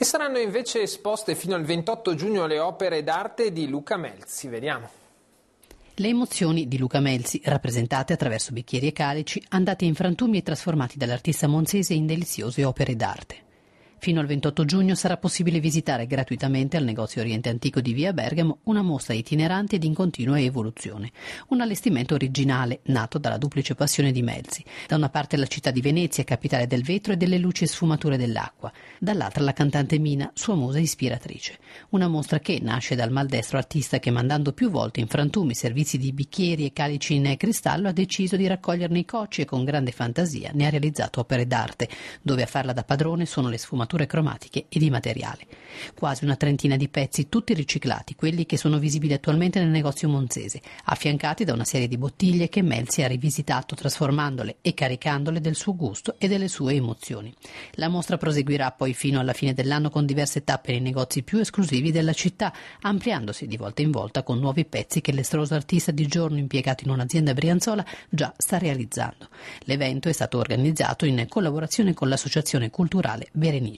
E saranno invece esposte fino al 28 giugno le opere d'arte di Luca Melzi. Vediamo. Le emozioni di Luca Melzi, rappresentate attraverso bicchieri e calici, andate in frantumi e trasformati dall'artista monzese in deliziose opere d'arte. Fino al 28 giugno sarà possibile visitare gratuitamente al negozio Oriente Antico di Via Bergamo una mostra itinerante ed in continua evoluzione. Un allestimento originale, nato dalla duplice passione di Melzi. Da una parte la città di Venezia, capitale del vetro e delle luci e sfumature dell'acqua, dall'altra la cantante Mina, sua musa ispiratrice. Una mostra che nasce dal maldestro artista che mandando più volte in frantumi servizi di bicchieri e calici in cristallo ha deciso di raccoglierne i cocci e con grande fantasia ne ha realizzato opere d'arte, dove a farla da padrone sono le sfumature sfumature cromatiche e di materiale. Quasi una trentina di pezzi, tutti riciclati, quelli che sono visibili attualmente nel negozio monzese, affiancati da una serie di bottiglie che Melzi ha rivisitato trasformandole e caricandole del suo gusto e delle sue emozioni. La mostra proseguirà poi fino alla fine dell'anno con diverse tappe nei negozi più esclusivi della città, ampliandosi di volta in volta con nuovi pezzi che l'estroso artista di giorno impiegato in un'azienda brianzola già sta realizzando. L'evento è stato organizzato in collaborazione con l'associazione culturale Berenice.